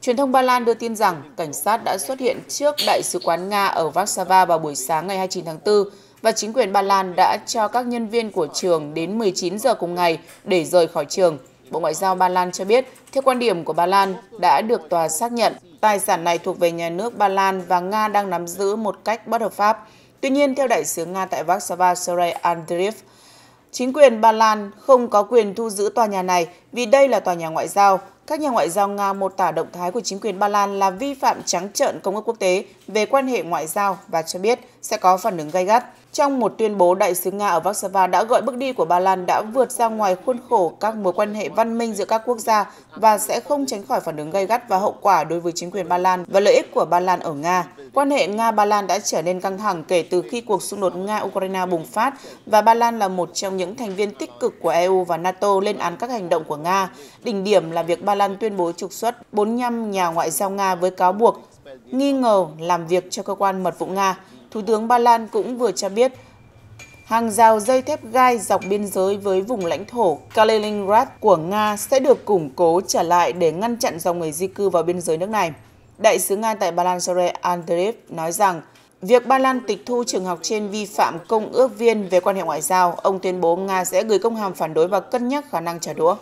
Truyền thông Ba Lan đưa tin rằng cảnh sát đã xuất hiện trước Đại sứ quán Nga ở Warsaw vào buổi sáng ngày 29 tháng 4 và chính quyền Ba Lan đã cho các nhân viên của trường đến 19 giờ cùng ngày để rời khỏi trường. Bộ Ngoại giao Ba Lan cho biết, theo quan điểm của Ba Lan, đã được tòa xác nhận tài sản này thuộc về nhà nước Ba Lan và Nga đang nắm giữ một cách bất hợp pháp. Tuy nhiên, theo đại sứ Nga tại Warsaw Sergei Andreev, Chính quyền Ba Lan không có quyền thu giữ tòa nhà này vì đây là tòa nhà ngoại giao. Các nhà ngoại giao Nga mô tả động thái của chính quyền Ba Lan là vi phạm trắng trợn công ước quốc tế về quan hệ ngoại giao và cho biết sẽ có phản ứng gay gắt. Trong một tuyên bố, đại sứ Nga ở Warsaw đã gọi bước đi của Ba Lan đã vượt ra ngoài khuôn khổ các mối quan hệ văn minh giữa các quốc gia và sẽ không tránh khỏi phản ứng gay gắt và hậu quả đối với chính quyền Ba Lan và lợi ích của Ba Lan ở Nga. Quan hệ Nga-Ba Lan đã trở nên căng thẳng kể từ khi cuộc xung đột Nga-Ukraine bùng phát và Ba Lan là một trong những thành viên tích cực của EU và NATO lên án các hành động của Nga. Đỉnh điểm là việc Ba Lan tuyên bố trục xuất 45 nhà ngoại giao Nga với cáo buộc nghi ngờ làm việc cho cơ quan mật vụ Nga. Thủ tướng Ba Lan cũng vừa cho biết hàng rào dây thép gai dọc biên giới với vùng lãnh thổ Kaliningrad của Nga sẽ được củng cố trở lại để ngăn chặn dòng người di cư vào biên giới nước này. Đại sứ Nga tại Ba Lan Sore Andreev nói rằng Việc Ba Lan tịch thu trường học trên vi phạm công ước viên về quan hệ ngoại giao, ông tuyên bố Nga sẽ gửi công hàm phản đối và cân nhắc khả năng trả đũa.